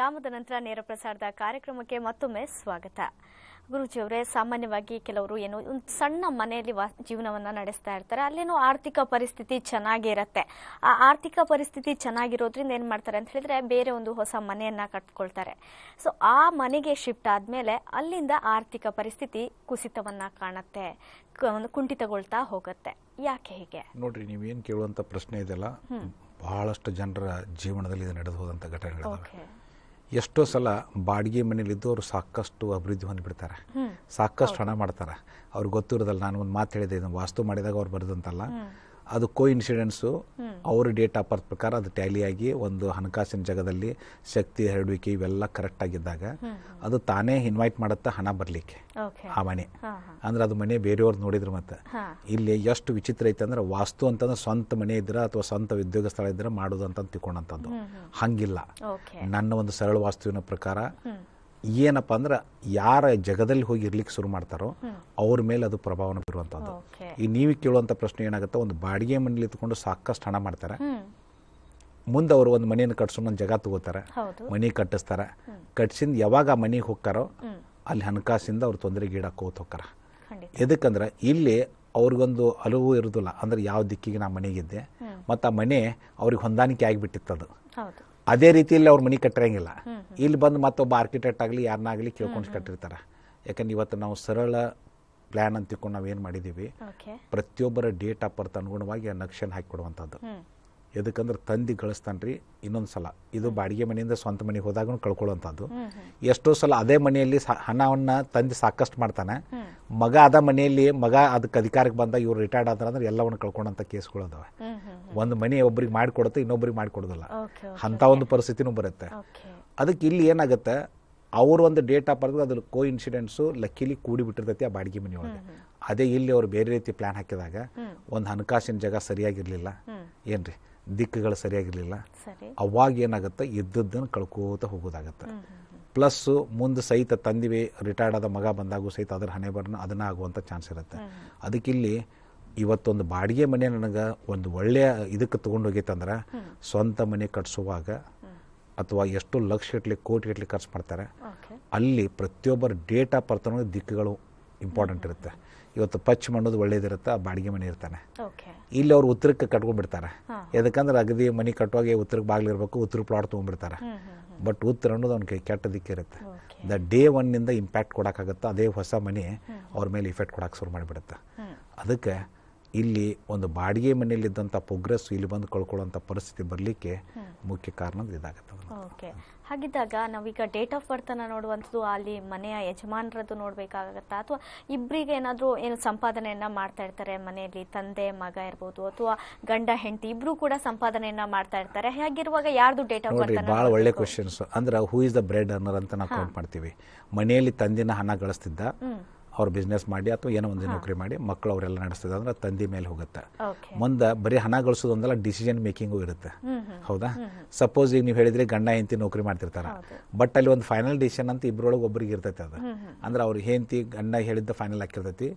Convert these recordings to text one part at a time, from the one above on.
ವಿರಾಮದ ನಂತರ ನೇರ ಪ್ರಸಾರದ ಕಾರ್ಯಕ್ರಮಕ್ಕೆ ಮತ್ತೊಮ್ಮೆ ಸ್ವಾಗತ ಗುರುಜಿ ಅವರೇ ಸಾಮಾನ್ಯವಾಗಿ ಕೆಲವರು ಏನು ಒಂದು ಸಣ್ಣ ಮನೆಯಲ್ಲಿ ವಾ ಜೀವನವನ್ನು ನಡೆಸ್ತಾ ಇರ್ತಾರೆ ಅಲ್ಲೇನೋ ಆರ್ಥಿಕ ಪರಿಸ್ಥಿತಿ ಚೆನ್ನಾಗಿರುತ್ತೆ ಆ ಆರ್ಥಿಕ ಪರಿಸ್ಥಿತಿ ಚೆನ್ನಾಗಿರೋದ್ರಿಂದ ಏನು ಮಾಡ್ತಾರೆ ಅಂತ ಹೇಳಿದ್ರೆ ಬೇರೆ ಒಂದು ಹೊಸ ಮನೆಯನ್ನು ಕಟ್ಕೊಳ್ತಾರೆ ಸೊ ಆ ಮನೆಗೆ ಶಿಫ್ಟ್ ಆದಮೇಲೆ ಅಲ್ಲಿಂದ ಆರ್ಥಿಕ ಪರಿಸ್ಥಿತಿ ಕುಸಿತವನ್ನು ಕಾಣುತ್ತೆ ಒಂದು ಕುಂಠಿತಗೊಳ್ತಾ ಹೋಗುತ್ತೆ ಯಾಕೆ ಹೀಗೆ ನೋಡ್ರಿ ನೀವೇನು ಕೇಳುವಂಥ ಪ್ರಶ್ನೆ ಇದೆಲ್ಲ ಬಹಳಷ್ಟು ಜನರ ಜೀವನದಲ್ಲಿ ಇದು ನಡೆದು ಹೋದಂಥ ಘಟನೆಗಳು ಎಷ್ಟೋ ಸಲ ಬಾಡಿಗೆ ಮನೇಲಿದ್ದು ಅವರು ಸಾಕಷ್ಟು ಅಭಿವೃದ್ಧಿ ಹೊಂದ್ಬಿಡ್ತಾರೆ ಸಾಕಷ್ಟು ಹಣ ಮಾಡ್ತಾರೆ ಅವ್ರಿಗೆ ಗೊತ್ತಿರೋದಲ್ಲ ನಾನು ಒಂದು ಮಾತು ಹೇಳಿದೆ ವಾಸ್ತು ಮಾಡಿದಾಗ ಅವ್ರು ಬರೆದಂತಲ್ಲ ಅದು ಕೋ ಇನ್ಸಿಡೆನ್ಸು ಅವ್ರ ಡೇಟ್ ಆಫ್ ಬರ್ತ್ ಪ್ರಕಾರ ಅದು ಟ್ಯಾಲಿಯಾಗಿ ಒಂದು ಹಣಕಾಸಿನ ಜಗದಲ್ಲಿ ಶಕ್ತಿ ಹರಡುವಿಕೆ ಇವೆಲ್ಲ ಕರೆಕ್ಟ್ ಆಗಿದ್ದಾಗ ಅದು ತಾನೇ ಇನ್ವೈಟ್ ಮಾಡುತ್ತಾ ಹಣ ಬರಲಿಕ್ಕೆ ಆ ಮನೆ ಅಂದ್ರೆ ಅದು ಮನೆ ಬೇರೆಯವ್ರು ನೋಡಿದ್ರು ಮತ್ತೆ ಇಲ್ಲಿ ಎಷ್ಟು ವಿಚಿತ್ರ ಐತೆ ಅಂದ್ರೆ ವಾಸ್ತು ಅಂತಂದ್ರೆ ಸ್ವಂತ ಮನೆ ಇದ್ರ ಅಥವಾ ಸ್ವಂತ ಉದ್ಯೋಗ ಸ್ಥಳ ಇದ್ರೆ ಮಾಡೋದು ತಿಳ್ಕೊಂಡಂತದ್ದು ಹಂಗಿಲ್ಲ ನನ್ನ ಒಂದು ಸರಳ ವಾಸ್ತುವಿನ ಪ್ರಕಾರ ಏನಪ್ಪ ಅಂದ್ರೆ ಯಾರ ಜಗದಲ್ಲಿ ಹೋಗಿ ಇರ್ಲಿಕ್ಕೆ ಶುರು ಮಾಡ್ತಾರೋ ಅವ್ರ ಮೇಲೆ ಅದು ಪ್ರಭಾವನ ಬೀರುವಂಥದ್ದು ಈ ನೀವು ಕೇಳುವಂಥ ಪ್ರಶ್ನೆ ಏನಾಗುತ್ತೆ ಒಂದು ಬಾಡಿಗೆ ಮನೇಲಿ ಇತ್ಕೊಂಡು ಸಾಕಷ್ಟು ಹಣ ಮಾಡ್ತಾರೆ ಮುಂದೆ ಅವರು ಒಂದು ಮನೆಯನ್ನು ಕಟ್ಸೋ ಒಂದು ಜಗ ತಗೋತಾರೆ ಮನೆ ಕಟ್ಟಿಸ್ತಾರೆ ಕಟ್ಸಿಂದ ಯಾವಾಗ ಆ ಮನೆಗೆ ಹೋಗ್ತಾರೋ ಅಲ್ಲಿ ಹಣಕಾಸಿಂದ ಅವ್ರು ತೊಂದರೆಗೀಡಾಕೋತ ಹೋಗ್ತಾರೆ ಎದಕ್ಕಂದ್ರೆ ಇಲ್ಲಿ ಅವ್ರಿಗೊಂದು ಅಲುವು ಇರೋದಿಲ್ಲ ಅಂದ್ರೆ ಯಾವ ದಿಕ್ಕಿಗೆ ನಾ ಮನೆಗಿದ್ದೆ ಮತ್ತು ಆ ಮನೆ ಅವ್ರಿಗೆ ಹೊಂದಾಣಿಕೆ ಆಗಿಬಿಟ್ಟಿತ್ತದು ಅದೇ ರೀತಿಯಲ್ಲಿ ಅವ್ರು ಮನೆ ಕಟ್ಟಿರಂಗಿಲ್ಲ ಇಲ್ಲಿ ಬಂದು ಮತ್ತೊಬ್ಬ ಆರ್ಕಿಟೆಕ್ಟ್ ಆಗಲಿ ಯಾರನ್ನಾಗಲಿ ಕೇಳ್ಕೊಂಡು ಕಟ್ಟಿರ್ತಾರೆ ಯಾಕಂದ್ರೆ ಇವತ್ತು ನಾವು ಸರಳ ಪ್ಲಾನ್ ಅಂತ ತಿಳ್ಕೊಂಡು ನಾವು ಏನು ಮಾಡಿದ್ದೀವಿ ಪ್ರತಿಯೊಬ್ಬರ ಡೇಟ್ ಆಫ್ ಬರ್ತ್ ಅನುಗುಣವಾಗಿ ಆ ಹಾಕಿ ಕೊಡುವಂಥದ್ದು ಎದಕ್ಕಂದ್ರೆ ತಂದು ಕಳಿಸ್ತಾನೆ ರೀ ಇನ್ನೊಂದು ಸಲ ಇದು ಬಾಡಿಗೆ ಮನೆಯಿಂದ ಸ್ವಂತ ಮನೆಗೆ ಹೋದಾಗ ಕಳ್ಕೊಳ್ಳುವಂಥದ್ದು ಎಷ್ಟೋ ಸಲ ಅದೇ ಮನೆಯಲ್ಲಿ ಹಣವನ್ನು ತಂದು ಸಾಕಷ್ಟು ಮಾಡ್ತಾನೆ ಮಗ ಅದ ಮನೆಯಲ್ಲಿ ಮಗ ಅದಕ್ಕೆ ಅಧಿಕಾರಕ್ಕೆ ಬಂದ ಇವ್ರು ರಿಟೈರ್ಡ್ ಆದ್ರೆ ಅಂದ್ರೆ ಎಲ್ಲವನ್ನು ಕೇಸ್ಗಳು ಅದಾವೆ ಒಂದು ಮನೆ ಒಬ್ರಿಗೆ ಮಾಡಿಕೊಡುತ್ತೆ ಇನ್ನೊಬ್ರಿಗೆ ಮಾಡಿಕೊಡೋದಿಲ್ಲ ಅಂಥ ಒಂದು ಪರಿಸ್ಥಿತಿನೂ ಬರುತ್ತೆ ಅದಕ್ಕೆ ಇಲ್ಲಿ ಏನಾಗುತ್ತೆ ಅವ್ರ ಒಂದು ಡೇಟ್ ಆಫ್ ಬರ್ದ ಅದ್ರ ಕೋ ಇನ್ಸಿಡೆಂಟ್ಸು ಲಕ್ಕಿಲಿ ಕೂಡಿ ಬಿಟ್ಟಿರ್ತೈತಿ ಆ ಬಾಡಿಗೆ ಮನೆಯೊಳಗೆ ಅದೇ ಇಲ್ಲಿ ಅವ್ರು ಬೇರೆ ರೀತಿ ಪ್ಲ್ಯಾನ್ ಹಾಕಿದಾಗ ಒಂದು ಹಣಕಾಸಿನ ಜಾಗ ಸರಿಯಾಗಿರಲಿಲ್ಲ ಏನ್ರಿ ದಿಕ್ಕುಗಳು ಸರಿಯಾಗಿರಲಿಲ್ಲ ಅವಾಗ ಏನಾಗುತ್ತೆ ಇದ್ದದ್ದನ್ನು ಕಳ್ಕೋತ ಹೋಗೋದಾಗತ್ತೆ ಪ್ಲಸ್ಸು ಮುಂದೆ ಸಹಿತ ತಂದಿವೆ ರಿಟೈರ್ಡ್ ಆದ ಮಗ ಬಂದಾಗೂ ಸಹಿತ ಅದರ ಹಣೆ ಬರ್ನ ಅದನ್ನ ಆಗುವಂಥ ಚಾನ್ಸ್ ಇರುತ್ತೆ ಅದಕ್ಕಿಲ್ಲಿ ಇವತ್ತೊಂದು ಬಾಡಿಗೆ ಮನೆ ನನಗೆ ಒಂದು ಒಳ್ಳೆಯ ಇದಕ್ಕೆ ಅಂದ್ರೆ ಸ್ವಂತ ಮನೆ ಕಟ್ಸುವಾಗ ಅಥವಾ ಎಷ್ಟು ಲಕ್ಷ ಇಟ್ಲಿ ಕೋಟಿ ಇಟ್ಲಿ ಖರ್ಚು ಮಾಡ್ತಾರೆ ಅಲ್ಲಿ ಪ್ರತಿಯೊಬ್ಬರ ಡೇಟ್ ಆಫ್ ಬರ್ತಾನೋ ದಿಕ್ಕುಗಳು ಇಂಪಾರ್ಟೆಂಟ್ ಇರುತ್ತೆ ಇವತ್ತು ಪಚ್ ಮಾಡೋದು ಒಳ್ಳೇದಿರುತ್ತೆ ಆ ಬಾಡಿಗೆ ಮನೆ ಇರ್ತಾನೆ ಇಲ್ಲಿ ಅವ್ರು ಉತ್ತರಕ್ಕೆ ಕಟ್ಕೊಂಡ್ಬಿಡ್ತಾರೆ ಯಾಕಂದ್ರೆ ಅಗದಿ ಮನೆ ಕಟ್ಟುವಾಗ ಉತ್ತರಕ್ಕೆ ಬಾಗಿಲಿರ್ಬೇಕು ಉತ್ತರ ಪ್ಲಾಟ್ ತೊಗೊಂಡ್ಬಿಡ್ತಾರೆ ಬಟ್ ಉತ್ತರ ಅನ್ನೋದು ಕೈ ಕೆಟ್ಟ ದಿಕ್ಕಿರುತ್ತೆ ದ ಡೇ ಒನ್ನಿಂದ ಇಂಪ್ಯಾಕ್ಟ್ ಕೊಡೋಕ್ಕಾಗುತ್ತೆ ಅದೇ ಹೊಸ ಮನೆ ಅವ್ರ ಮೇಲೆ ಇಫೆಕ್ಟ್ ಕೊಡೋಕೆ ಶುರು ಮಾಡಿಬಿಡುತ್ತೆ ಅದಕ್ಕೆ ಇಲ್ಲಿ ಒಂದು ಬಾಡಿಗೆ ಮನೆಯಲ್ಲಿದ್ದಂಥ ಪ್ರೋಗ್ರೆಸ್ ಇಲ್ಲಿ ಬಂದು ಕಳ್ಕೊಳ್ಳುವಂಥ ಪರಿಸ್ಥಿತಿ ಬರಲಿಕ್ಕೆ ಮುಖ್ಯ ಕಾರಣ ಇದಾಗುತ್ತೆ ಓಕೆ ಹಾಗಿದ್ದಾಗ ನಾವೀಗ ಡೇಟ್ ಆಫ್ ಬರ್ತನ ನೋಡುವಂಥದ್ದು ಅಲ್ಲಿ ಮನೆಯ ಯಜಮಾನರದ್ದು ನೋಡಬೇಕಾಗತ್ತಾ ಅಥವಾ ಇಬ್ಬರಿಗೆ ಏನಾದರೂ ಏನು ಸಂಪಾದನೆಯನ್ನು ಮಾಡ್ತಾ ಇರ್ತಾರೆ ಮನೆಯಲ್ಲಿ ತಂದೆ ಮಗ ಇರ್ಬೋದು ಅಥವಾ ಗಂಡ ಹೆಂಡತಿ ಇಬ್ಬರು ಕೂಡ ಸಂಪಾದನೆಯನ್ನು ಮಾಡ್ತಾ ಇರ್ತಾರೆ ಹಾಗಿರುವಾಗ ಯಾರ್ದು ಡೇಟ್ ಆಫ್ ಬರ್ತ್ ಭಾಳ ಒಳ್ಳೆ ಕ್ವಶನ್ಸ್ ಅಂದ್ರೆ ಹೂ ಇಸ್ ದ ಬ್ರೆಡ್ ಅಂತ ನಾವು ಕೌಂಟ್ ಮಾಡ್ತೀವಿ ಮನೆಯಲ್ಲಿ ತಂದಿನ ಹಣ ಗಳಿಸ್ತಿದ್ದ ಅವ್ರು ಬಿಸ್ನೆಸ್ ಮಾಡಿ ಅಥವಾ ಏನೋ ಒಂದು ನೌಕರಿ ಮಾಡಿ ಮಕ್ಕಳು ಅವರೆಲ್ಲ ನಡೆಸ್ತದೆ ಅಂದ್ರೆ ತಂದೆ ಮೇಲೆ ಹೋಗುತ್ತೆ ಮುಂದೆ ಬರೀ ಹಣ ಗಳಿಸೋದೊಂದಲ್ಲ ಡಿಸಿಷನ್ ಮೇಕಿಂಗು ಇರುತ್ತೆ ಹೌದಾ ಸಪೋಸ್ ಈಗ ನೀವು ಹೇಳಿದ್ರೆ ಗಂಡ ಹೆಂಡತಿ ನೌಕರಿ ಮಾಡ್ತಿರ್ತಾರ ಬಟ್ ಅಲ್ಲಿ ಒಂದು ಫೈನಲ್ ಡಿಸಿಷನ್ ಅಂತ ಇಬ್ಬರೊಳಗೆ ಒಬ್ಬರಿಗೆ ಇರ್ತೈತೆ ಅದು ಅಂದ್ರೆ ಅವ್ರು ಹೆಂಡತಿ ಗಂಡ ಹೇಳಿದ್ದ ಫೈನಲ್ ಹಾಕಿರ್ತೈತಿ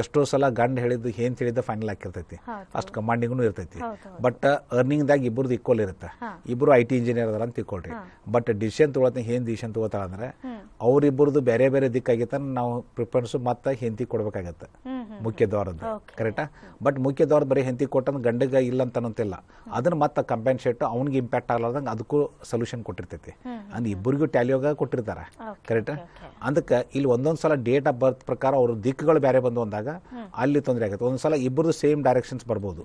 ಎಷ್ಟೋ ಸಲ ಗಂಡ ಹೇಳಿದ್ದು ಹೆಂಡತಿ ಹೇಳಿದ್ದ ಫೈನಲ್ ಹಾಕಿರ್ತೈತಿ ಅಷ್ಟು ಕಮಾಂಡಿಂಗ್ನು ಇರ್ತೈತಿ ಬಟ್ ಅರ್ನಿಂಗ್ ದಾಗ ಇಬ್ಬರದ್ದು ಇಕ್ವಲ್ ಇರುತ್ತೆ ಇಬ್ಬರು ಐ ಟಿ ಇಂಜಿನಿಯರ್ ಅದಾರ ಅಂತ ತಿಳ್ಕೊಳ್ರಿ ಬಟ್ ಡಿಸಿಷನ್ ತಗೊಳತ್ತೆ ಏನ್ ಡಿಸಿಷನ್ ತಗೋತಾರ ಅಂದ್ರೆ ಬೇರೆ ಬೇರೆ ದಿಕ್ಕಾಗಿತ್ತ ನಾವು ಪ್ರಿಫರೆನ್ಸು ಮತ್ತೆ ಹೆಂತಿ ಕೊಡ್ಬೇಕಾಗತ್ತೆ ಮುಖ್ಯ ದ್ವಾರದ ಕರೆಕ್ಟಾ ಬಟ್ ಮುಖ್ಯ ದ್ವಾರ ಬರೀ ಹೆಂತಿ ಕೊಟ್ಟಂದ್ರೆ ಗಂಡಗ ಇಲ್ಲ ಅಂತ ಅನ್ನೋಂತಿಲ್ಲ ಅದನ್ನ ಮತ್ತೆ ಕಂಪೆನ್ಸೇಟ್ ಅವ್ನಿಗೆ ಇಂಪ್ಯಾಕ್ಟ್ ಆಗಲಾರ್ದಂಗ ಅದಕ್ಕೂ ಸೊಲ್ಯೂಷನ್ ಕೊಟ್ಟಿರ್ತೈತಿ ಅಂದ್ ಇಬ್ಬರಿಗೂ ಟ್ಯಾಲಿಯೋಗ ಕೊಟ್ಟಿರ್ತಾರ ಕರೆಕ್ಟಾ ಅದಕ್ಕೆ ಇಲ್ಲಿ ಒಂದೊಂದು ಸಲ ಡೇಟ್ ಆಫ್ ಬರ್ತ್ ಪ್ರಕಾರ ಅವ್ರ ದಿಕ್ಕುಗಳು ಬೇರೆ ಬಂದು ಅಂದಾಗ ಅಲ್ಲಿ ತೊಂದರೆ ಆಗುತ್ತೆ ಸಲ ಇಬ್ಬರದು ಸೇಮ್ ಡೈರೆಕ್ಷನ್ಸ್ ಬರ್ಬೋದು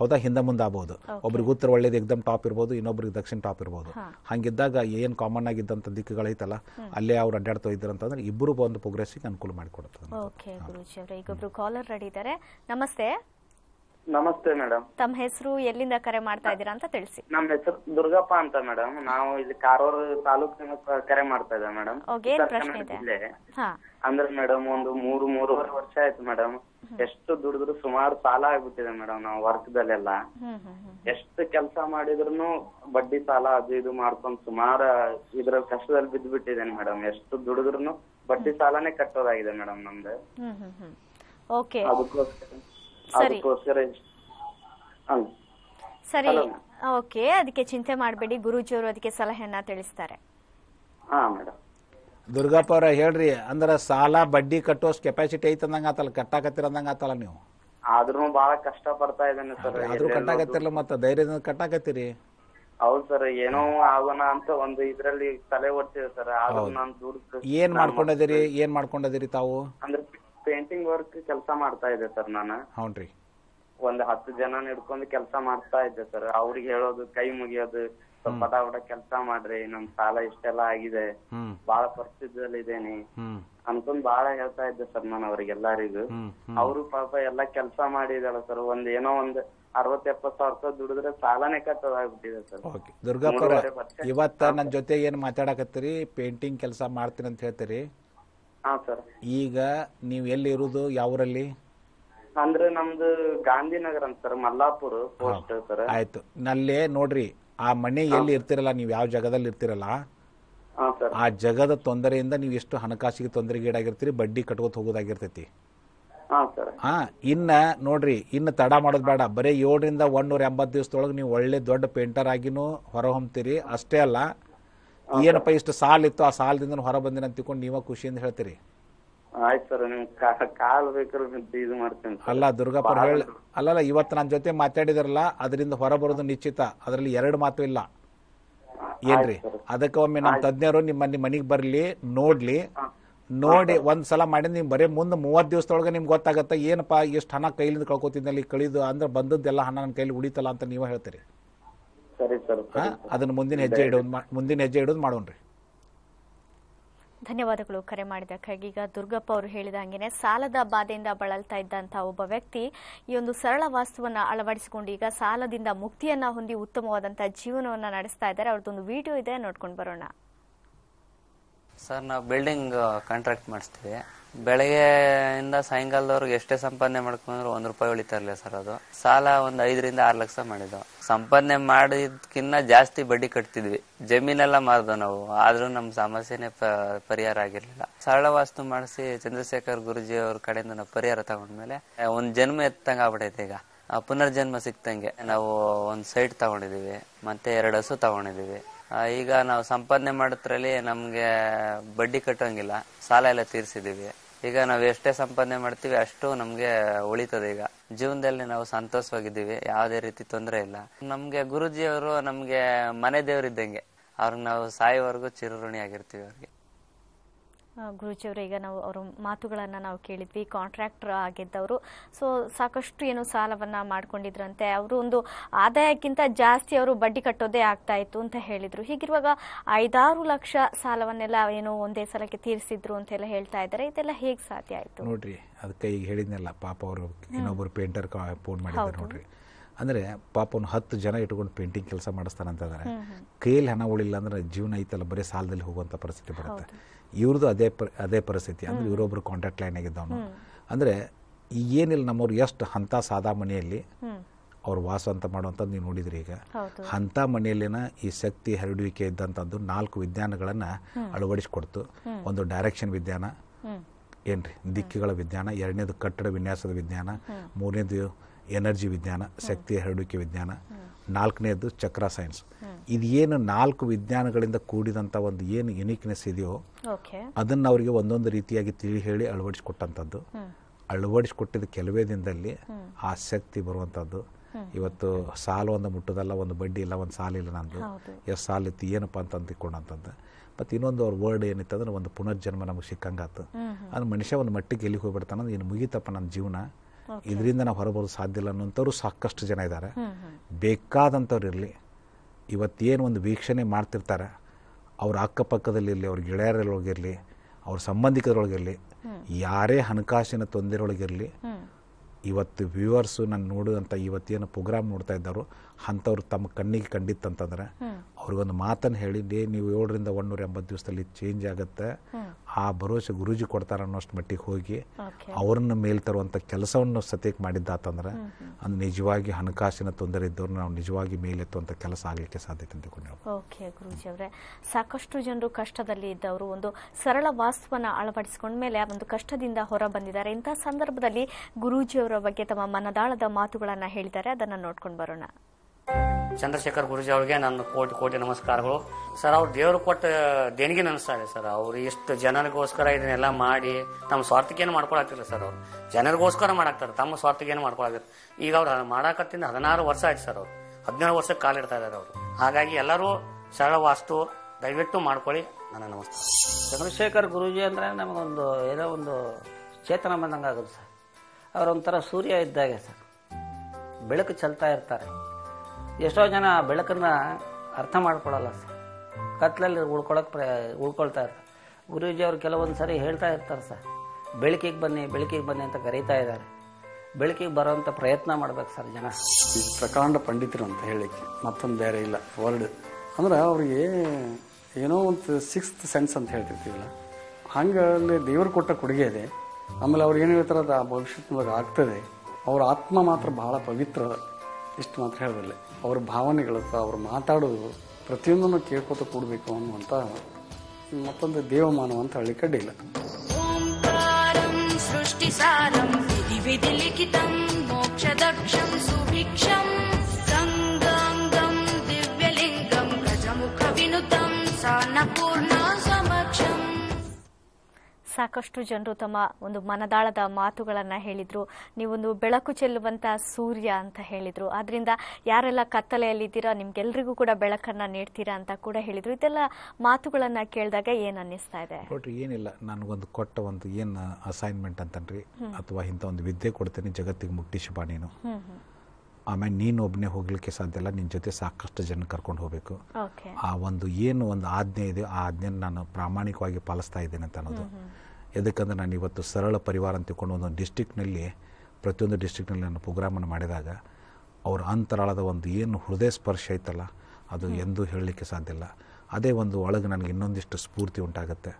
ಹೌದಾ ಹಿಂದೆ ಮುಂದೆ ಆಗ್ಬೋದು ಒಬ್ರಿಗೆ ಉತ್ತರ ಒಳ್ಳೇದು ಎಕ್ದಮ್ ಟಾಪ್ ಇರ್ಬೋದು ಇನ್ನೊಬ್ರಿಗೆ ದಕ್ಷಿಣ ಟಾಪ್ ಇರ್ಬೋದು ಹಂಗಿದ್ದಾಗ ಏನ್ ಕಾಮನ್ ಆಗಿದ್ದಂತ ದಿಕ್ಕುಗಳೈತಲ್ಲ ಅಲ್ಲೇ ಅವ್ರು ಅಡ್ಡಾಡ್ತಾ ಇದ್ರು ಇಬ್ಬರು ಒಂದು ಪ್ರೋಗ್ರೆಸ್ಸಿಗೆ ಅನುಕೂಲ ಮಾಡಿಕೊಡುತ್ತೆ ಓಕೆ ಗುರುಜಿ ಅವರೇ ಈಗೊಬ್ರು ಕಾಲರ್ ರೆಡಿ ಇದ್ದಾರೆ ನಮಸ್ತೆ ನಮಸ್ತೆ ಮೇಡಮ್ ತಮ್ಮ ಹೆಸರು ಎಲ್ಲಿಂದ ಕರೆ ಮಾಡ್ತಾ ಇದ್ದೀರಾ ಅಂತ ತಿಳಿಸಿ ನಮ್ಮ ಹೆಸರು ದುರ್ಗಪ್ಪ ಅಂತ ಮೇಡಮ್ ನಾವು ಇಲ್ಲಿ ಕಾರವಾರ ತಾಲೂಕಿನ ಕರೆ ಮಾಡ್ತಾ ಇದ್ದೇವೆ ಮೇಡಮ್ ಓಕೆ ಪ್ರಶ್ನೆ ಇದೆ ಅಂದ್ರೆ ಮೇಡಮ್ ಒಂದು ಮೂರು ಮೂರುವರೆ ವರ್ಷ ಆಯ್ತು ಮೇಡಮ್ ಎಷ್ಟು ದುಡಿದ್ರು ಸುಮಾರು ಸಾಲ ಆಗ್ಬಿಟ್ಟಿದೆ ಮೇಡಮ್ ನಾವು ವರ್ಗದಲ್ಲೆಲ್ಲ ಎಷ್ಟು ಕೆಲಸ ಮಾಡಿದ್ರು ಬಡ್ಡಿ ಸಾಲ ಅದು ಇದು ಮಾಡ್ಕೊಂಡು ಸುಮಾರು ಇದ್ರ ಕಷ್ಟದಲ್ಲಿ ಬಿದ್ದ್ಬಿಟ್ಟಿದ್ದೇನೆ ಮೇಡಮ್ ಎಷ್ಟು ದುಡಿದ್ರು ಬಡ್ಡಿ ಸಾಲನೇ ಕಟ್ಟೋದಾಗಿದೆ ಮೇಡಮ್ ನಮ್ದು ಓಕೆ ಅದಕ್ಕೋಸ್ಕರ ಸರಿ ಓಕೆ ಅದಕ್ಕೆ ಚಿಂತೆ ಮಾಡಬೇಡಿ ಗುರುಜಿಯವರು ಅದಕ್ಕೆ ಸಲಹೆಯನ್ನ ತಿಳಿಸ್ತಾರೆ ಹಾ ಮೇಡಮ್ ದುರ್ಗಪ್ಪ ಅವ್ರ ಹೇಳ್ರಿ ಅಂದ್ರೆ ಸಾಲ ಬಡ್ಡಿ ಕಟ್ಟೋಷ್ಟು ಕೆಪಾಸಿಟಿ ಐತೆ ಅಂದಂಗ ಆತಲ್ಲ ಕಟ್ಟಾಕತ್ತಿರ ಅಂದಂಗ ಆತಲ್ಲ ನೀವು ಆದ್ರೂ ಬಹಳ ಕಷ್ಟ ಪಡ್ತಾ ಇದ್ದಾನೆ ಸರ್ ಆದ್ರೂ ಕಟ್ಟಾಕತ್ತಿರಲ್ಲ ಮತ್ತೆ ಧೈರ್ಯದಿಂದ ಕಟ್ಟಾಕತ್ತೀರಿ ಹೌದ್ ಸರ್ ಏನೋ ಆಗೋಣ ಅಂತ ಒಂದು ಇದ್ರಲ್ಲಿ ತಲೆ ಓಡ್ತಿದೆ ಸರ್ ಆದ್ರೂ ನಾನು ದುಡ್ಡು ಏನ್ ಮಾಡ್ಕೊಂಡಿದ್ದೀರಿ ಏನ್ ಮಾಡ್ಕೊಂಡಿದ್ದೀರಿ ತಾವು ಅಂದ್ರೆ ಪೇಂಟಿಂಗ್ ವರ್ಕ್ ಕೆಲಸ ಮಾಡ್ತಾ ಇದ್ದೆ ಸರ್ ನಾನು ಹೌನ್ರಿ ಒಂದ್ ಹತ್ತು ಜನ ಹಿಡ್ಕೊಂಡು ಕೆಲಸ ಮಾಡ್ತಾ ಇದ್ದೆ ಸರ್ ಅವ್ರಿಗೆ ಹೇಳೋದು ಕೈ ಮುಗಿಯೋದು ಸ್ವಲ್ಪ ಪಟ ಕೆಲಸ ಮಾಡ್ರಿ ನಮ್ ಸಾಲ ಇಷ್ಟೆಲ್ಲ ಆಗಿದೆ ಬಾಳ ಪರಿಸ್ಥಿತಿಯಲ್ಲಿ ಇದೇನಿ ಅಂತಂದ್ ಬಾಳ ಹೇಳ್ತಾ ಇದ್ದೆ ಸರ್ ನಾನು ಅವ್ರಿಗೆಲ್ಲರಿಗೂ ಅವ್ರು ಪಾಪ ಎಲ್ಲಾ ಕೆಲಸ ಮಾಡಿದಲ್ಲ ಸರ್ ಒಂದ್ ಏನೋ ಒಂದ್ ಅರವತ್ ಎಪ್ಪತ್ ಸಾವಿರ ರೂಪಾಯಿ ದುಡಿದ್ರೆ ಸಾಲನೇ ಕಟ್ಟದಾಗ್ಬಿಟ್ಟಿದೆ ಸರ್ ಓಕೆ ದುರ್ಗಾಪುರ ಇವತ್ತ ನನ್ನ ಜೊತೆ ಏನ್ ಮಾತಾಡಕತ್ತೀರಿ ಪೇಂಟಿಂಗ್ ಕೆಲಸ ಮಾಡ್ತೀನಿ ಅಂತ ಹೇಳ್ತೀರಿ ಸರ್ ಈಗ ನೀವು ಎಲ್ಲಿ ಯಾವ ಯಾವೂರಲ್ಲಿ ಅಂದ್ರೆ ನಮ್ದು ಗಾಂಧಿನಗರ ಅಂತ ಸರ್ ಮಲ್ಲಾಪುರ ಪೋಸ್ಟ್ ಸರ್ ಆಯ್ತು ನಲ್ಲೇ ನೋಡ್ರಿ ಆ ಮನೆ ಎಲ್ಲಿ ಇರ್ತಿರಲ್ಲ ನೀವು ಯಾವ ಜಾಗದಲ್ಲಿ ಇರ್ತಿರಲ್ಲ ಸರ್ ಆ ಜಗದ ತೊಂದರೆಯಿಂದ ನೀವು ಎಷ್ಟು ಹಣಕಾಸಿಗೆ ತೊಂದರೆಗೀಡಾಗಿರ್ತೀರಿ ಬಡ್ಡಿ ಕಟ್ಕೋತ ಹೋಗೋದಾಗಿರ್ತೈತಿ ಹಾ ಇನ್ನ ನೋಡ್ರಿ ಇನ್ನು ತಡ ಮಾಡೋದು ಬೇಡ ಬರೀ ಏಳರಿಂದ ಒಂದೂರ ಎಂಬತ್ತು ದಿವಸದೊಳಗೆ ನೀವು ಒಳ್ಳೆ ದೊಡ್ಡ ಪೇಂಟರ್ ಆಗಿನೂ ಹೊರಹೊಮ್ತೀರಿ ಅಷ್ಟೇ ಅಲ್ಲ ಏನಪ್ಪ ಇಷ್ಟು ಸಾಲ ಇತ್ತು ಆ ಸಾಲದಿಂದ ಹೊರ ಬಂದಿನ ಅಂತ ನೀವ ಖುಷಿಯಿಂದ ಹೇಳ್ತೀರಿ ಅಲ್ಲ ದುರ್ಗಾಪುರ ಅಲ್ಲಲ್ಲ ಇವತ್ತು ನನ್ನ ಜೊತೆ ಮಾತಾಡಿದಾರಲ್ಲ ಅದರಿಂದ ಹೊರ ಬರೋದು ನಿಶ್ಚಿತ ಅದರಲ್ಲಿ ಎರಡು ಮಾತು ಇಲ್ಲ ಏನ್ರಿ ಅದಕ್ಕೆ ಒಮ್ಮೆ ನಮ್ಮ ತಜ್ಞರು ನಿಮ್ಮ ಮನೆಗೆ ಬರ್ಲಿ ನೋಡ್ಲಿ ನೋಡಿ ಒಂದ್ ಸಲ ಮಾಡಿ ನೀವು ಬರೀ ಮುಂದೆ ಮೂವತ್ತು ದಿವಸದೊಳಗೆ ನಿಮ್ಗೆ ಗೊತ್ತಾಗತ್ತೆ ಏನಪ್ಪಾ ಎಷ್ಟು ಹಣ ಕೈಲಿಂದ ಇಲ್ಲಿ ಕಳಿದು ಅಂದ್ರೆ ಬಂದದ್ದೆಲ್ಲ ಹಣ ನನ್ನ ಕೈಲಿ ಉಳಿತಲ್ಲ ಅಂತ ನೀವು ಹೇಳ್ತೀರಿ ಅದನ್ನ ಮುಂದಿನ ಹೆಜ್ಜೆ ಇಡೋದು ಮುಂದಿನ ಹೆಜ್ಜೆ ಇಡೋದು ಮಾಡೋಣ್ರಿ ಧನ್ಯವಾದಗಳು ಕರೆ ಮಾಡಿದ ಈಗ ದುರ್ಗಪ್ಪ ಅವರು ಹೇಳಿದ ಹಂಗೇನೆ ಸಾಲದ ಬಾಧೆಯಿಂದ ಬಳಲ್ತಾ ಇದ್ದಂತಹ ಒಬ್ಬ ವ್ಯಕ್ತಿ ಈ ಒಂದು ಸರಳ ವಾಸ್ತುವನ್ನು ಅಳವಡಿಸಿಕೊಂಡು ಈಗ ಸಾಲದಿಂದ ಮುಕ್ತಿಯನ್ನ ಹೊಂದಿ ಉತ್ತಮವಾದಂತಹ ಜೀವನವನ್ನ ನಡೆಸ್ತಾ ಇದ್ದಾರೆ ಒಂದು ವಿಡಿಯೋ ಇದೆ ನೋಡ್ಕೊಂಡು ಬರೋಣ ಸರ್ ನಾವು ಬಿಲ್ಡಿಂಗ್ ಕಾಂಟ್ರಾಕ್ಟ್ ಮಾಡಿಸ್ತೀವಿ ಇಂದ ಸಾಯಂಕಾಲದವ್ರಿಗೆ ಎಷ್ಟೇ ಸಂಪಾದನೆ ಮಾಡ್ಕೊಂಡ್ರು ಒಂದ್ ರೂಪಾಯಿ ಉಳಿತಾ ಸರ್ ಅದು ಸಾಲ ಒಂದ್ ಐದರಿಂದ ಆರ್ ಲಕ್ಷ ಮಾಡಿದ್ವು ಸಂಪಾದನೆ ಮಾಡಿದ್ಕಿನ್ನ ಜಾಸ್ತಿ ಬಡ್ಡಿ ಕಟ್ತಿದ್ವಿ ಜಮೀನೆಲ್ಲ ಮಾರ್ದು ನಾವು ಆದ್ರೂ ನಮ್ ಸಮಸ್ಯೆನೆ ಪರಿಹಾರ ಆಗಿರ್ಲಿಲ್ಲ ಸರಳ ವಾಸ್ತು ಮಾಡಿಸಿ ಚಂದ್ರಶೇಖರ್ ಗುರುಜಿ ಅವ್ರ ಕಡೆಯಿಂದ ನಾವು ಪರಿಹಾರ ತಗೊಂಡ್ಮೇಲೆ ಒಂದ್ ಜನ್ಮ ಎತ್ತಂಗ ಆಗ್ಬಿಟೈತೆ ಈಗ ಪುನರ್ಜನ್ಮ ಸಿಕ್ತಂಗೆ ನಾವು ಒಂದ್ ಸೈಟ್ ತಗೊಂಡಿದೀವಿ ಮತ್ತೆ ಎರಡು ಹಸು ತಗೊಂಡಿದೀವಿ ಈಗ ನಾವು ಸಂಪಾದನೆ ಮಾಡೋದ್ರಲ್ಲಿ ನಮ್ಗೆ ಬಡ್ಡಿ ಕಟ್ಟೋಂಗಿಲ್ಲ ಸಾಲ ಎಲ್ಲ ತೀರಿಸಿದೀವಿ ಈಗ ನಾವು ಎಷ್ಟೇ ಸಂಪಾದನೆ ಮಾಡ್ತೀವಿ ಅಷ್ಟು ನಮ್ಗೆ ಉಳಿತದೆ ಈಗ ಜೀವನದಲ್ಲಿ ನಾವು ಸಂತೋಷವಾಗಿದ್ದೀವಿ ಯಾವ್ದೇ ರೀತಿ ತೊಂದರೆ ಇಲ್ಲ ನಮ್ಗೆ ಗುರುಜಿಯವರು ನಮ್ಗೆ ಮನೆ ದೇವರಿದ್ದಂಗೆ ಅವ್ರಿಗೆ ನಾವು ಸಾಯುವವರೆಗೂ ಚಿರಋಣಿ ಆಗಿರ್ತೀವಿ ಅವ್ರಿಗೆ ಗುರುಜಿಯವರು ಈಗ ನಾವು ಅವರ ಮಾತುಗಳನ್ನು ನಾವು ಕೇಳಿದ್ವಿ ಕಾಂಟ್ರಾಕ್ಟರ್ ಆಗಿದ್ದವರು ಸೊ ಸಾಕಷ್ಟು ಏನು ಸಾಲವನ್ನ ಮಾಡ್ಕೊಂಡಿದ್ರಂತೆ ಅವರು ಒಂದು ಆದಾಯಕ್ಕಿಂತ ಜಾಸ್ತಿ ಅವರು ಬಡ್ಡಿ ಕಟ್ಟೋದೇ ಆಗ್ತಾ ಇತ್ತು ಅಂತ ಹೇಳಿದ್ರು ಹೀಗಿರುವಾಗ ಐದಾರು ಲಕ್ಷ ಸಾಲವನ್ನೆಲ್ಲ ಏನು ಒಂದೇ ಸಲಕ್ಕೆ ತೀರಿಸಿದ್ರು ಅಂತೆಲ್ಲ ಹೇಳ್ತಾ ಇದ್ದಾರೆ ಇದೆಲ್ಲ ಹೇಗೆ ಸಾಧ್ಯ ಆಯ್ತು ನೋಡ್ರಿ ಅದಕ್ಕೆ ಈಗ ಹೇಳಿದ್ನಲ್ಲ ಪಾಪ ಅವರು ಇನ್ನೊಬ್ಬರು ಪೇಂಟರ್ ಫೋನ್ ಮಾಡಿದ್ದಾರೆ ನೋಡ್ರಿ ಅಂದ್ರೆ ಪಾಪ ಒಂದು ಹತ್ತು ಜನ ಇಟ್ಕೊಂಡು ಪೇಂಟಿಂಗ್ ಕೆಲಸ ಮಾಡಿಸ್ತಾನಂತಿದ್ದಾರೆ ಕೈಯಲ್ಲಿ ಹಣ ಉಳಿಲ್ಲ ಅಂದ್ರೆ ಜೀವನ ಐತಲ್ಲ ಬರೀ ಸಾಲದಲ್ಲಿ ಹೋಗುವಂತ ಪರಿಸ್ಥಿತಿ ಬರುತ್ತೆ ಇವ್ರದ್ದು ಅದೇ ಅದೇ ಪರಿಸ್ಥಿತಿ ಅಂದ್ರೆ ಇವರೊಬ್ಬರು ಕಾಂಟ್ಯಾಕ್ಟ್ ಲೈನ್ ಆಗಿದ್ದವನು ಅಂದರೆ ಏನಿಲ್ಲ ನಮ್ಮವ್ರು ಎಷ್ಟು ಹಂತ ಸಾದಾ ಮನೆಯಲ್ಲಿ ಅವ್ರು ವಾಸ ಅಂತ ಮಾಡುವಂಥದ್ದು ನೀವು ನೋಡಿದ್ರಿ ಈಗ ಅಂಥ ಮನೆಯಲ್ಲಿನ ಈ ಶಕ್ತಿ ಹರಡುವಿಕೆ ಇದ್ದಂಥದ್ದು ನಾಲ್ಕು ವಿಜ್ಞಾನಗಳನ್ನು ಅಳವಡಿಸಿಕೊಡ್ತು ಒಂದು ಡೈರೆಕ್ಷನ್ ವಿಜ್ಞಾನ ಏನ್ರಿ ದಿಕ್ಕಿಗಳ ವಿಜ್ಞಾನ ಎರಡನೇದು ಕಟ್ಟಡ ವಿನ್ಯಾಸದ ವಿಜ್ಞಾನ ಮೂರನೇದು ಎನರ್ಜಿ ವಿಜ್ಞಾನ ಶಕ್ತಿ ಹರಡುವಿಕೆ ವಿಜ್ಞಾನ ನಾಲ್ಕನೇದು ಚಕ್ರ ಸೈನ್ಸ್ ಇದು ಏನು ನಾಲ್ಕು ವಿಜ್ಞಾನಗಳಿಂದ ಕೂಡಿದಂಥ ಒಂದು ಏನು ಯುನೀಕ್ನೆಸ್ ಇದೆಯೋ ಅದನ್ನು ಅವರಿಗೆ ಒಂದೊಂದು ರೀತಿಯಾಗಿ ತಿಳಿ ಹೇಳಿ ಅಳವಡಿಸಿಕೊಟ್ಟಂಥದ್ದು ಅಳವಡಿಸಿಕೊಟ್ಟಿದ ಕೆಲವೇ ದಿನದಲ್ಲಿ ಆಸಕ್ತಿ ಬರುವಂಥದ್ದು ಇವತ್ತು ಸಾಲ ಒಂದು ಮುಟ್ಟದಲ್ಲ ಒಂದು ಬಡ್ಡಿ ಇಲ್ಲ ಒಂದು ಸಾಲ ಇಲ್ಲ ನಂದು ಎಷ್ಟು ಸಾಲ ಇತ್ತು ಏನಪ್ಪ ಅಂತ ಅಂತಿಕೊಂಡಂಥದ್ದು ಮತ್ತು ಇನ್ನೊಂದು ಅವ್ರ ವರ್ಡ್ ಏನಿತ್ತು ಅಂದ್ರೆ ಒಂದು ಪುನರ್ಜನ್ಮ ನಮಗೆ ಸಿಕ್ಕಂಗಾತು ಅದು ಮನುಷ್ಯ ಒಂದು ಮಟ್ಟಿಗೆ ಎಲ್ಲಿ ಹೋಗ್ಬಿಡ್ತಾನೆ ಏನು ಮುಗೀತಪ್ಪ ನನ್ನ ಜೀವನ ಇದರಿಂದ ನಾವು ಹೊರಬರೋದು ಸಾಧ್ಯ ಇಲ್ಲ ಅನ್ನೋಂಥವ್ರು ಸಾಕಷ್ಟು ಜನ ಇದ್ದಾರೆ ಬೇಕಾದಂಥವ್ರು ಇರಲಿ ಇವತ್ತೇನು ಒಂದು ವೀಕ್ಷಣೆ ಮಾಡ್ತಿರ್ತಾರೆ ಅವ್ರ ಅಕ್ಕಪಕ್ಕದಲ್ಲಿರಲಿ ಅವ್ರ ಗೆಳೆಯರೊಳಗಿರಲಿ ಅವ್ರ ಸಂಬಂಧಿಕರೊಳಗಿರಲಿ ಯಾರೇ ಹಣಕಾಸಿನ ಒಳಗಿರಲಿ ಇವತ್ತು ವ್ಯೂವರ್ಸು ನಾನು ನೋಡಿದಂಥ ಇವತ್ತೇನು ಪ್ರೋಗ್ರಾಮ್ ನೋಡ್ತಾ ಇದ್ದವರು ಅಂಥವ್ರು ತಮ್ಮ ಕಣ್ಣಿಗೆ ಕಂಡಿತ್ತಂತಂದ್ರೆ ಅವ್ರಿಗೊಂದು ಮಾತನ್ನು ಹೇಳಿದ್ದೆ ನೀವು ಏಳರಿಂದ ಒಂದೂರ ಎಂಬತ್ತು ದಿವಸದಲ್ಲಿ ಚೇಂಜ್ ಆಗುತ್ತೆ ಆ ಭರವಸೆ ಗುರುಜಿ ಕೊಡ್ತಾರೆ ಅನ್ನೋಷ್ಟು ಮಟ್ಟಿಗೆ ಹೋಗಿ ಅವ್ರನ್ನ ಮೇಲೆ ತರುವಂಥ ಕೆಲಸವನ್ನು ಸತ್ಯಕ್ಕೆ ಮಾಡಿದ್ದಾತಂದ್ರೆ ಅದು ನಿಜವಾಗಿ ಹಣಕಾಸಿನ ತೊಂದರೆ ಇದ್ದವ್ರು ನಾವು ನಿಜವಾಗಿ ಮೇಲೆತ್ತುವಂಥ ಕೆಲಸ ಆಗಲಿಕ್ಕೆ ಸಾಧ್ಯತೆ ಅಂತ ಓಕೆ ಗುರುಜಿ ಅವರೇ ಸಾಕಷ್ಟು ಜನರು ಕಷ್ಟದಲ್ಲಿ ಇದ್ದವರು ಒಂದು ಸರಳ ವಾಸ್ತವನ ಅಳವಡಿಸಿಕೊಂಡ ಮೇಲೆ ಒಂದು ಕಷ್ಟದಿಂದ ಹೊರ ಬಂದಿದ್ದಾರೆ ಇಂಥ ಸಂದರ್ಭದಲ್ಲಿ ಗುರೂಜಿಯವರ ಬಗ್ಗೆ ತಮ್ಮ ಮನದಾಳದ ಮಾತುಗಳನ್ನು ಹೇಳಿದ್ದಾರೆ ಅದನ್ನು ನೋಡ್ಕೊಂಡು ಬರೋಣ ಚಂದ್ರಶೇಖರ್ ಗುರುಜಿ ಅವ್ರಿಗೆ ನನ್ನ ಕೋಟಿ ಕೋಟಿ ನಮಸ್ಕಾರಗಳು ಸರ್ ಅವ್ರು ದೇವರು ಕೊಟ್ಟ ದೇಣಿಗೆ ನನಸ್ತಾರೆ ಸರ್ ಅವ್ರು ಇಷ್ಟು ಜನರಿಗೋಸ್ಕರ ಇದನ್ನೆಲ್ಲ ಮಾಡಿ ತಮ್ಮ ಏನು ಮಾಡ್ಕೊಳತ್ತಿಲ್ಲ ಸರ್ ಅವ್ರು ಜನರಿಗೋಸ್ಕರ ಮಾಡಾಕ್ತಾರೆ ತಮ್ಮ ಸ್ವಾರ್ಥಕ್ಕೇನು ಮಾಡ್ಕೊಳಾಗ್ತಾರೆ ಈಗ ಅವ್ರು ಮಾಡಾಕತ್ತಿಂದ ಹದಿನಾರು ವರ್ಷ ಆಯ್ತು ಸರ್ ಅವ್ರು ಹದಿನೇಳು ವರ್ಷಕ್ಕೆ ಕಾಲಿಡ್ತಾ ಇದ್ದಾರೆ ಅವರು ಹಾಗಾಗಿ ಎಲ್ಲರೂ ಸರಳ ವಾಸ್ತು ದಯವಿಟ್ಟು ಮಾಡ್ಕೊಳ್ಳಿ ನನ್ನ ನಮಸ್ಕಾರ ಚಂದ್ರಶೇಖರ್ ಗುರುಜಿ ಅಂದ್ರೆ ನಮಗೊಂದು ಏನೋ ಒಂದು ಚೇತನ ಬಂದಂಗೆ ಆಗುತ್ತೆ ಸರ್ ಅವರೊಂಥರ ಸೂರ್ಯ ಇದ್ದಾಗೆ ಸರ್ ಬೆಳಕು ಚಲ್ತಾ ಇರ್ತಾರೆ ಎಷ್ಟೋ ಜನ ಬೆಳಕನ್ನು ಅರ್ಥ ಮಾಡ್ಕೊಳ್ಳಲ್ಲ ಸರ್ ಕತ್ಲಲ್ಲಿ ಉಳ್ಕೊಳಕ್ಕೆ ಪ್ರ ಉಳ್ಕೊಳ್ತಾ ಇರ್ತಾರೆ ಗುರೂಜಿ ಅವರು ಕೆಲವೊಂದು ಸರಿ ಹೇಳ್ತಾ ಇರ್ತಾರೆ ಸರ್ ಬೆಳಕಿಗೆ ಬನ್ನಿ ಬೆಳಕಿಗೆ ಬನ್ನಿ ಅಂತ ಕರೀತಾ ಇದ್ದಾರೆ ಬೆಳಕಿಗೆ ಬರೋವಂಥ ಪ್ರಯತ್ನ ಮಾಡ್ಬೇಕು ಸರ್ ಜನ ಪ್ರಕಾಂಡ ಪಂಡಿತರು ಅಂತ ಹೇಳಿಕ್ಕೆ ಮತ್ತೊಂದು ಬೇರೆ ಇಲ್ಲ ವರ್ಡ್ ಅಂದ್ರೆ ಅವ್ರಿಗೆ ಏನೋ ಒಂದು ಸಿಕ್ಸ್ತ್ ಸೆನ್ಸ್ ಅಂತ ಹೇಳ್ತಿರ್ತೀವಲ್ಲ ಹಂಗೆ ಅಲ್ಲಿ ದೇವರು ಕೊಟ್ಟ ಕೊಡುಗೆ ಇದೆ ಆಮೇಲೆ ಅವ್ರು ಏನು ಹೇಳ್ತಾರೆ ಅದು ಆ ಬಗ್ಗೆ ಆಗ್ತದೆ ಅವ್ರ ಆತ್ಮ ಮಾತ್ರ ಬಹಳ ಪವಿತ್ರ ಇಷ್ಟು ಮಾತ್ರ ಹೇಳಬಲ್ಲೆ ಅವ್ರ ಭಾವನೆಗಳ ಅವ್ರು ಮಾತಾಡೋದು ಪ್ರತಿಯೊಂದನ್ನು ಕೇಳ್ಕೊತ ಕೂಡಬೇಕು ಅನ್ನುವಂಥ ಮತ್ತೊಂದು ದೇವಮಾನವ ಅಂತ ಹಳ್ಳಿ ಕಡ್ಡಿಲ್ಲ ಸೃಷ್ಟಿಸ ವಿಧಿ ವಿಧಿ ಲಿಖಿತಂ ಮೋಕ್ಷದಕ್ಷಂ ಸುಭಿಕ್ಷಂ ಸಾಕಷ್ಟು ಜನರು ತಮ್ಮ ಒಂದು ಮನದಾಳದ ಮಾತುಗಳನ್ನ ಹೇಳಿದ್ರು ನೀವೊಂದು ಬೆಳಕು ಚೆಲ್ಲುವಂತ ಸೂರ್ಯ ಅಂತ ಹೇಳಿದರು ಆದ್ರಿಂದ ಯಾರೆಲ್ಲ ಕತ್ತಲೆಯಲ್ಲಿದ್ದೀರಾ ನಿಮ್ಗೆಲ್ರಿಗೂ ಕೂಡ ಬೆಳಕನ್ನ ನೀಡ್ತೀರಾ ಅಂತ ಕೂಡ ಹೇಳಿದರು ಇದೆಲ್ಲ ಮಾತುಗಳನ್ನು ಕೇಳಿದಾಗ ಏನ್ ಅನ್ನಿಸ್ತಾ ಇದೆ ನೋಡ್ರಿ ಏನಿಲ್ಲ ನನಗೊಂದು ಕೊಟ್ಟ ಒಂದು ಏನು ಅಸೈನ್ಮೆಂಟ್ ಅಂತನ್ರಿ ಅಥವಾ ಇಂಥ ಒಂದು ವಿದ್ಯೆ ಕೊಡ್ತೇನೆ ಜಗತ್ತಿಗೆ ಮುಟ್ಟಿಸಿ ಬಾ ನೀನು ಆಮೇಲೆ ನೀನು ಒಬ್ಬನೇ ಹೋಗ್ಲಿಕ್ಕೆ ಸಾಧ್ಯ ಇಲ್ಲ ನಿನ್ನ ಜೊತೆ ಸಾಕಷ್ಟು ಜನ ಕರ್ಕೊಂಡು ಹೋಗಬೇಕು ಆ ಒಂದು ಏನು ಒಂದು ಆಜ್ಞೆ ಇದೆ ಆ ಆಜ್ಞೆಯನ್ನು ನಾನು ಪ್ರಾಮಾಣಿಕವಾಗಿ ಪಾಲಿಸ್ತಾ ಇದ್ದೇನೆ ಅಂತ ಅನ್ನೋದು ಎದಕ್ಕಂದ್ರೆ ನಾನು ಇವತ್ತು ಸರಳ ಪರಿವಾರ ಅಂತ ತಿಳ್ಕೊಂಡು ಒಂದೊಂದು ಡಿಸ್ಟಿಕ್ನಲ್ಲಿ ಪ್ರತಿಯೊಂದು ಡಿಸ್ಟಿಕ್ನಲ್ಲಿ ನಾನು ಪ್ರೋಗ್ರಾಮನ್ನು ಮಾಡಿದಾಗ ಅವರ ಅಂತರಾಳದ ಒಂದು ಏನು ಹೃದಯ ಸ್ಪರ್ಶ ಐತಲ್ಲ ಅದು ಎಂದೂ ಹೇಳಲಿಕ್ಕೆ ಸಾಧ್ಯ ಇಲ್ಲ ಅದೇ ಒಂದು ಒಳಗೆ ನನಗೆ ಇನ್ನೊಂದಿಷ್ಟು ಸ್ಫೂರ್ತಿ ಉಂಟಾಗುತ್ತೆ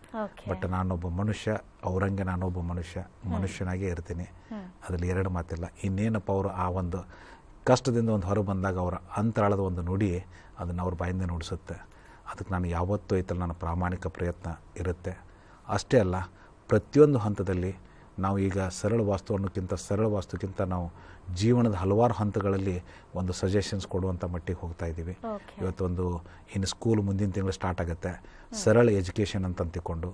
ಬಟ್ ನಾನೊಬ್ಬ ಮನುಷ್ಯ ಅವರಂಗೆ ನಾನೊಬ್ಬ ಮನುಷ್ಯ ಮನುಷ್ಯನಾಗೇ ಇರ್ತೀನಿ ಅದರಲ್ಲಿ ಎರಡು ಮಾತಿಲ್ಲ ಇನ್ನೇನಪ್ಪ ಅವರು ಆ ಒಂದು ಕಷ್ಟದಿಂದ ಒಂದು ಹೊರ ಬಂದಾಗ ಅವರ ಅಂತರಾಳದ ಒಂದು ನುಡಿ ಅದನ್ನು ಅವ್ರ ಬಾಯಿಂದ ನುಡಿಸುತ್ತೆ ಅದಕ್ಕೆ ನಾನು ಯಾವತ್ತೂ ಐತಲ್ಲ ನನ್ನ ಪ್ರಾಮಾಣಿಕ ಪ್ರಯತ್ನ ಇರುತ್ತೆ ಅಷ್ಟೇ ಅಲ್ಲ ಪ್ರತಿಯೊಂದು ಹಂತದಲ್ಲಿ ನಾವು ಈಗ ಸರಳ ವಾಸ್ತು ಅನ್ನೋಕ್ಕಿಂತ ಸರಳ ವಾಸ್ತುಕ್ಕಿಂತ ನಾವು ಜೀವನದ ಹಲವಾರು ಹಂತಗಳಲ್ಲಿ ಒಂದು ಸಜೆಷನ್ಸ್ ಕೊಡುವಂಥ ಮಟ್ಟಿಗೆ ಹೋಗ್ತಾ ಇದ್ದೀವಿ ಇವತ್ತೊಂದು ಇನ್ನು ಸ್ಕೂಲ್ ಮುಂದಿನ ತಿಂಗಳು ಸ್ಟಾರ್ಟ್ ಆಗುತ್ತೆ ಸರಳ ಎಜುಕೇಷನ್ ಅಂತ ಅಂತಿಕೊಂಡು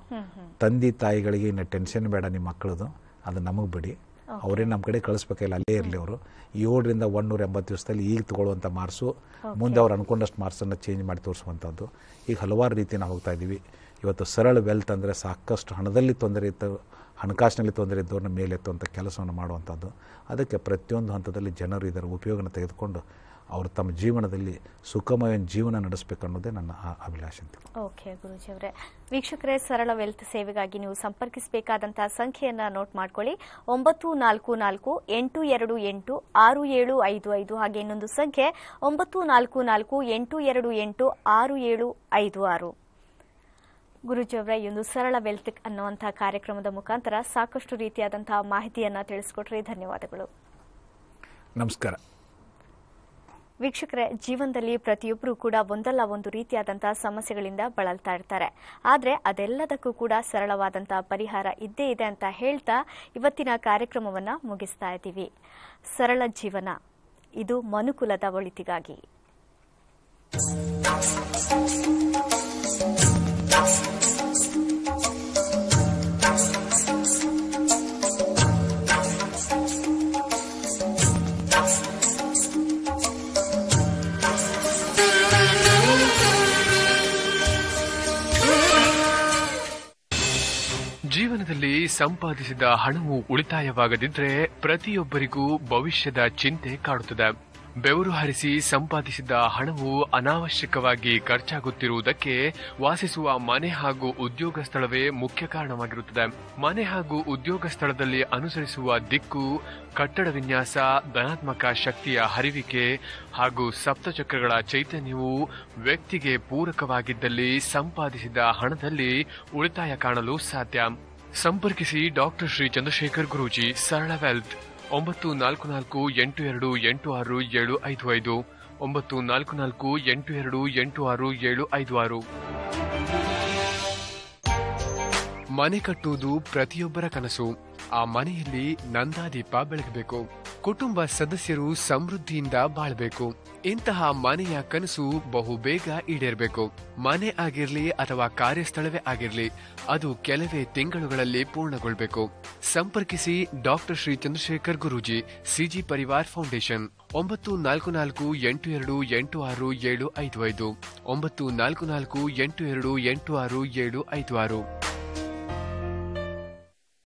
ತಂದೆ ತಾಯಿಗಳಿಗೆ ಇನ್ನು ಟೆನ್ಷನ್ ಬೇಡ ನಿಮ್ಮ ಮಕ್ಕಳದು ಅದು ನಮಗೆ ಬಿಡಿ ಅವರೇ ನಮ್ಮ ಕಡೆ ಕಳಿಸ್ಬೇಕಾಗಿಲ್ಲ ಅಲ್ಲೇ ಇರಲಿ ಅವರು ಏಳರಿಂದ ಒನ್ನೂರ ಎಂಬತ್ತು ದಿವಸದಲ್ಲಿ ಈಗ ತಗೊಳ್ಳುವಂಥ ಮಾರ್ಕ್ಸು ಮುಂದೆ ಅವ್ರು ಅನ್ಕೊಂಡಷ್ಟು ಮಾರ್ಕ್ಸನ್ನು ಚೇಂಜ್ ಮಾಡಿ ತೋರಿಸುವಂಥದ್ದು ಈಗ ಹಲವಾರು ರೀತಿ ನಾವು ಹೋಗ್ತಾ ಇವತ್ತು ಸರಳ ವೆಲ್ತ್ ಅಂದರೆ ಸಾಕಷ್ಟು ಹಣದಲ್ಲಿ ತೊಂದರೆ ಇತ್ತು ಹಣಕಾಸಿನಲ್ಲಿ ತೊಂದರೆ ಇದ್ದವ್ರನ್ನ ಮೇಲೆತ್ತುವಂಥ ಕೆಲಸವನ್ನು ಮಾಡುವಂಥದ್ದು ಅದಕ್ಕೆ ಪ್ರತಿಯೊಂದು ಹಂತದಲ್ಲಿ ಜನರು ಇದರ ಉಪಯೋಗನ ತೆಗೆದುಕೊಂಡು ಅವರು ತಮ್ಮ ಜೀವನದಲ್ಲಿ ಸುಖಮಯ ಜೀವನ ನಡೆಸಬೇಕು ಅನ್ನೋದೇ ನನ್ನ ಅಭಿಲಾಷೆ ಅಂತ ಓಕೆ ಗುರುಜಿ ಅವರೇ ವೀಕ್ಷಕರೇ ಸರಳ ವೆಲ್ತ್ ಸೇವೆಗಾಗಿ ನೀವು ಸಂಪರ್ಕಿಸಬೇಕಾದಂತಹ ಸಂಖ್ಯೆಯನ್ನು ನೋಟ್ ಮಾಡ್ಕೊಳ್ಳಿ ಒಂಬತ್ತು ನಾಲ್ಕು ನಾಲ್ಕು ಎಂಟು ಎರಡು ಎಂಟು ಆರು ಏಳು ಐದು ಐದು ಹಾಗೆ ಇನ್ನೊಂದು ಸಂಖ್ಯೆ ಒಂಬತ್ತು ನಾಲ್ಕು ನಾಲ್ಕು ಎಂಟು ಎರಡು ಎಂಟು ಆರು ಏಳು ಐದು ಆರು ಗುರುಜಿಯವರ ಈ ಒಂದು ಸರಳ ವೆಲ್ತ್ ಅನ್ನುವಂತಹ ಕಾರ್ಯಕ್ರಮದ ಮುಖಾಂತರ ಸಾಕಷ್ಟು ರೀತಿಯಾದಂತಹ ಮಾಹಿತಿಯನ್ನ ತಿಳಿಸ್ಕೊಟ್ರಿ ಧನ್ಯವಾದಗಳು ನಮಸ್ಕಾರ ವೀಕ್ಷಕರೇ ಜೀವನದಲ್ಲಿ ಪ್ರತಿಯೊಬ್ಬರೂ ಕೂಡ ಒಂದಲ್ಲ ಒಂದು ರೀತಿಯಾದಂತಹ ಸಮಸ್ಯೆಗಳಿಂದ ಬಳಲ್ತಾ ಇರ್ತಾರೆ ಆದರೆ ಅದೆಲ್ಲದಕ್ಕೂ ಕೂಡ ಸರಳವಾದಂತಹ ಪರಿಹಾರ ಇದ್ದೇ ಇದೆ ಅಂತ ಹೇಳ್ತಾ ಇವತ್ತಿನ ಕಾರ್ಯಕ್ರಮವನ್ನು ಮುಗಿಸ್ತಾ ಇದ್ದೀವಿ ಸರಳ ಜೀವನ ಇದು ಮನುಕುಲದ ಒಳಿತಿಗಾಗಿ ಸಂಪಾದಿಸಿದ ಹಣವು ಉಳಿತಾಯವಾಗದಿದ್ರೆ ಪ್ರತಿಯೊಬ್ಬರಿಗೂ ಭವಿಷ್ಯದ ಚಿಂತೆ ಕಾಡುತ್ತದೆ ಬೆವರು ಹರಿಸಿ ಸಂಪಾದಿಸಿದ ಹಣವು ಅನಾವಶ್ಯಕವಾಗಿ ಖರ್ಚಾಗುತ್ತಿರುವುದಕ್ಕೆ ವಾಸಿಸುವ ಮನೆ ಹಾಗೂ ಉದ್ಯೋಗ ಸ್ಥಳವೇ ಮುಖ್ಯ ಕಾರಣವಾಗಿರುತ್ತದೆ ಮನೆ ಹಾಗೂ ಉದ್ಯೋಗ ಸ್ಥಳದಲ್ಲಿ ಅನುಸರಿಸುವ ದಿಕ್ಕು ಕಟ್ಟಡ ವಿನ್ಯಾಸ ಧನಾತ್ಮಕ ಶಕ್ತಿಯ ಹರಿವಿಕೆ ಹಾಗೂ ಸಪ್ತಚಕ್ರಗಳ ಚೈತನ್ಯವು ವ್ಯಕ್ತಿಗೆ ಪೂರಕವಾಗಿದ್ದಲ್ಲಿ ಸಂಪಾದಿಸಿದ ಹಣದಲ್ಲಿ ಉಳಿತಾಯ ಕಾಣಲು ಸಾಧ್ಯ ಸಂಪರ್ಕಿಸಿ ಡಾಕ್ಟರ್ ಶ್ರೀ ಚಂದ್ರಶೇಖರ್ ಗುರೂಜಿ ಸರಳ ವೆಲ್ತ್ ಒಂಬತ್ತು ನಾಲ್ಕು ನಾಲ್ಕು ಎಂಟು ಎರಡು ಎಂಟು ಆರು ಏಳು ಐದು ಐದು ಒಂಬತ್ತು ನಾಲ್ಕು ನಾಲ್ಕು ಎಂಟು ಎರಡು ಎಂಟು ಆರು ಏಳು ಐದು ಆರು ಮನೆ ಕಟ್ಟುವುದು ಪ್ರತಿಯೊಬ್ಬರ ಕನಸು ಆ ಮನೆಯಲ್ಲಿ ನಂದಾದೀಪ ಬೆಳಗಬೇಕು ಕುಟುಂಬ ಸದಸ್ಯರು ಸಮೃದ್ಧಿಯಿಂದ ಬಾಳಬೇಕು ಇಂತಹ ಮನೆಯ ಕನಸು ಬಹುಬೇಗ ಈಡೇರಬೇಕು ಮನೆ ಆಗಿರ್ಲಿ ಅಥವಾ ಕಾರ್ಯಸ್ಥಳವೇ ಆಗಿರ್ಲಿ ಅದು ಕೆಲವೇ ತಿಂಗಳುಗಳಲ್ಲಿ ಪೂರ್ಣಗೊಳ್ಬೇಕು ಸಂಪರ್ಕಿಸಿ doctor Shri Chandrashekhar Guruji CG Parivar foundation ಒಂಬತ್ತು ನಾಲ್ಕು ನಾಲ್ಕು ಎಂಟು ಎರಡು ಎಂಟು ಆರು ಏಳು ಐದು ಐದು ಒಂಬತ್ತು ನಾಲ್ಕು ನಾಲ್ಕು ಎಂಟು ಎರಡು ಎಂಟು ಆರು ಏಳು ಐದು ಆರು